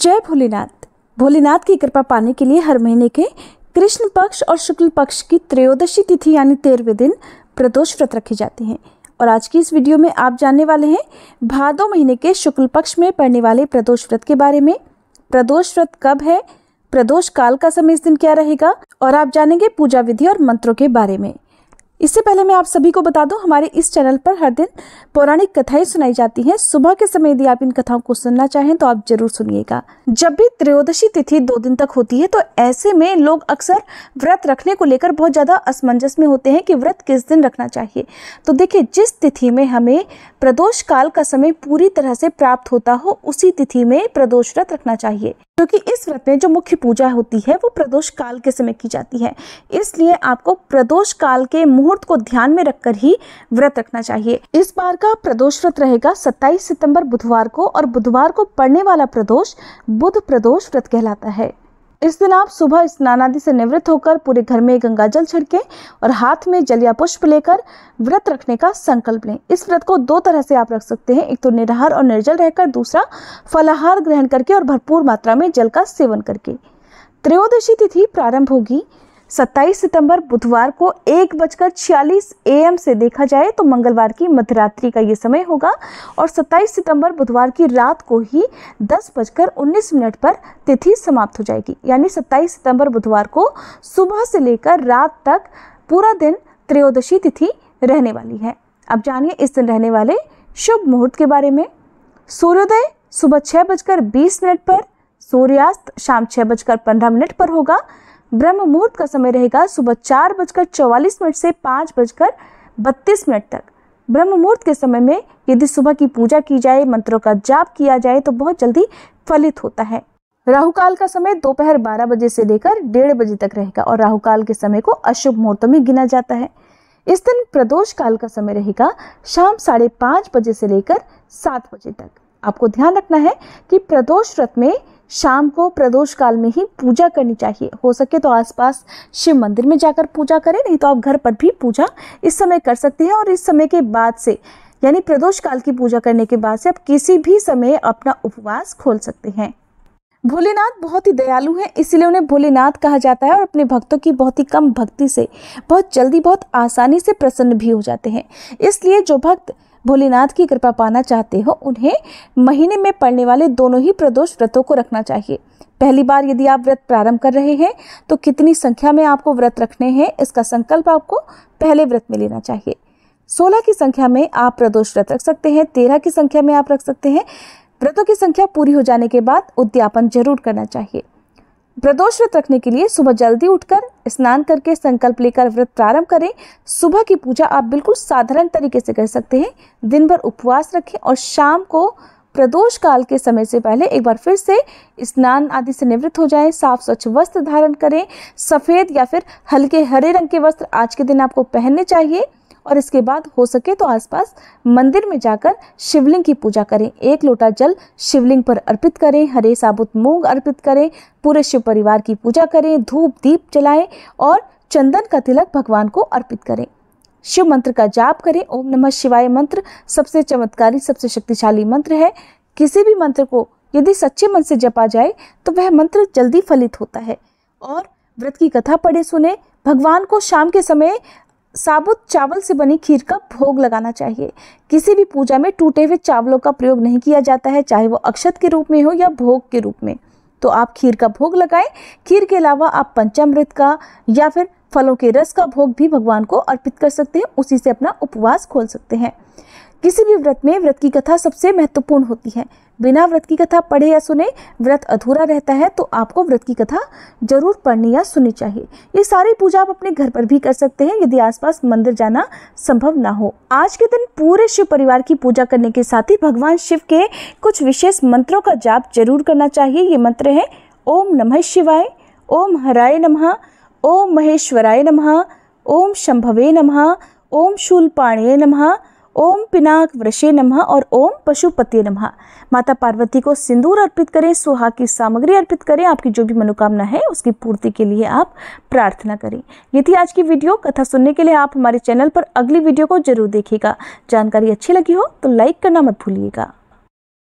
जय भोलेनाथ भोलेनाथ की कृपा पाने के लिए हर महीने के कृष्ण पक्ष और शुक्ल पक्ष की त्रयोदशी तिथि यानी तेरहवें दिन प्रदोष व्रत रखे जाते हैं और आज की इस वीडियो में आप जानने वाले हैं भादो महीने के शुक्ल पक्ष में पड़ने वाले प्रदोष व्रत के बारे में प्रदोष व्रत कब है प्रदोष काल का समय इस दिन क्या रहेगा और आप जानेंगे पूजा विधि और मंत्रों के बारे में इससे पहले मैं आप सभी को बता दूं हमारे इस चैनल पर हर दिन पौराणिक कथाएं सुनाई जाती हैं सुबह के समय यदि आप इन कथाओं को सुनना चाहें तो आप जरूर सुनिएगा जब भी त्रयोदशी तिथि दो दिन तक होती है तो ऐसे में लोग अक्सर व्रत रखने को लेकर बहुत ज़्यादा असमंजस में होते हैं कि व्रत किस दिन रखना चाहिए तो देखिए जिस तिथि में हमें प्रदोष काल का समय पूरी तरह से प्राप्त होता हो उसी तिथि में प्रदोष व्रत रखना चाहिए क्योंकि इस व्रत में जो मुख्य पूजा होती है वो प्रदोष काल के समय की जाती है इसलिए आपको प्रदोष काल के मुहूर्त को ध्यान में रखकर ही व्रत रखना चाहिए इस बार का प्रदोष व्रत रहेगा 27 सितंबर बुधवार को और बुधवार को पड़ने वाला प्रदोष बुध प्रदोष व्रत कहलाता है इस दिन आप सुबह आदि से निवृत्त होकर पूरे घर में गंगा जल छिड़के और हाथ में जल या पुष्प लेकर व्रत रखने का संकल्प लें इस व्रत को दो तरह से आप रख सकते हैं एक तो निराहार और निर्जल रहकर दूसरा फलाहार ग्रहण करके और भरपूर मात्रा में जल का सेवन करके त्रयोदशी तिथि प्रारंभ होगी 27 सितंबर बुधवार को एक बजकर छियालीस ए से देखा जाए तो मंगलवार की मध्यरात्रि का ये समय होगा और 27 सितंबर बुधवार की रात को ही दस बजकर उन्नीस मिनट पर तिथि समाप्त हो जाएगी यानी 27 सितंबर बुधवार को सुबह से लेकर रात तक पूरा दिन त्रयोदशी तिथि रहने वाली है अब जानिए इस दिन रहने वाले शुभ मुहूर्त के बारे में सूर्योदय सुबह छः बजकर बीस मिनट पर सूर्यास्त शाम छः बजकर पंद्रह मिनट पर होगा ब्रह्म मुहूर्त का समय रहेगा सुबह चार बजकर चौवालीस मिनट से पाँच बजकर बत्तीस मिनट तक ब्रह्म मुहूर्त के समय में यदि सुबह की पूजा की जाए मंत्रों का जाप किया जाए तो बहुत जल्दी फलित होता है राहु काल का समय दोपहर 12 बजे से लेकर डेढ़ बजे तक रहेगा और राहु काल के समय को अशुभ मुहूर्तों में गिना जाता है इस दिन प्रदोष काल का समय रहेगा शाम साढ़े पाँच बजे से लेकर सात बजे तक आपको ध्यान रखना है कि प्रदोष व्रत में शाम को प्रदोष काल में ही पूजा करनी चाहिए हो सके तो आसपास शिव मंदिर में जाकर पूजा करें नहीं तो आप घर पर भी पूजा इस समय कर सकते हैं और इस समय के बाद से यानी प्रदोष काल की पूजा करने के बाद से आप किसी भी समय अपना उपवास खोल सकते हैं भोलेनाथ बहुत ही दयालु हैं इसलिए उन्हें भोलेनाथ कहा जाता है और अपने भक्तों की बहुत ही कम भक्ति से बहुत जल्दी बहुत आसानी से प्रसन्न भी हो जाते हैं इसलिए जो भक्त भोलेनाथ की कृपा पाना चाहते हो उन्हें महीने में पड़ने वाले दोनों ही प्रदोष व्रतों को रखना चाहिए पहली बार यदि आप व्रत प्रारंभ कर रहे हैं तो कितनी संख्या में आपको व्रत रखने हैं इसका संकल्प आपको पहले व्रत में लेना चाहिए सोलह की संख्या में आप प्रदोष व्रत रख सकते हैं तेरह की संख्या में आप रख सकते हैं व्रतों की संख्या पूरी हो जाने के बाद उद्यापन जरूर करना चाहिए प्रदोष व्रत रखने के लिए सुबह जल्दी उठकर स्नान करके संकल्प लेकर व्रत प्रारंभ करें सुबह की पूजा आप बिल्कुल साधारण तरीके से कर सकते हैं दिन भर उपवास रखें और शाम को प्रदोष काल के समय से पहले एक बार फिर से स्नान आदि से निवृत्त हो जाएं साफ स्वच्छ वस्त्र धारण करें सफ़ेद या फिर हल्के हरे रंग के वस्त्र आज के दिन आपको पहनने चाहिए और इसके बाद हो सके तो आसपास मंदिर में जाकर शिवलिंग की पूजा करें एक लोटा जल शिवलिंग पर अर्पित करें हरे साबुत मूंग अर्पित करें पूरे शिव परिवार की पूजा करें धूप दीप जलाएं और चंदन का तिलक भगवान को अर्पित करें शिव मंत्र का जाप करें ओम नमः शिवाय मंत्र सबसे चमत्कारी सबसे शक्तिशाली मंत्र है किसी भी मंत्र को यदि सच्चे मन से जपा जाए तो वह मंत्र जल्दी फलित होता है और व्रत की कथा पढ़े सुने भगवान को शाम के समय साबुत चावल से बनी खीर का भोग लगाना चाहिए किसी भी पूजा में टूटे हुए चावलों का प्रयोग नहीं किया जाता है चाहे वो अक्षत के रूप में हो या भोग के रूप में तो आप खीर का भोग लगाएं खीर के अलावा आप पंचामृत का या फिर फलों के रस का भोग भी भगवान को अर्पित कर सकते हैं उसी से अपना उपवास खोल सकते हैं किसी भी व्रत में व्रत की कथा सबसे महत्वपूर्ण होती है बिना व्रत की कथा पढ़े या सुने व्रत अधूरा रहता है तो आपको व्रत की कथा जरूर पढ़नी या सुननी चाहिए ये सारी पूजा आप अपने घर पर भी कर सकते हैं यदि आसपास मंदिर जाना संभव ना हो आज के दिन पूरे शिव परिवार की पूजा करने के साथ ही भगवान शिव के कुछ विशेष मंत्रों का जाप जरूर करना चाहिए ये मंत्र हैं ओम नम शिवाय ओम हराय नम ओम महेश्वराय नम ओम शंभवे नम ओम शूलपाणे नमः ओम पिनाक वृषे नम और ओम पशुपति नम माता पार्वती को सिंदूर अर्पित करें सुहाग की सामग्री अर्पित करें आपकी जो भी मनोकामना है उसकी पूर्ति के लिए आप प्रार्थना करें ये थी आज की वीडियो कथा सुनने के लिए आप हमारे चैनल पर अगली वीडियो को जरूर देखिएगा जानकारी अच्छी लगी हो तो लाइक करना मत भूलिएगा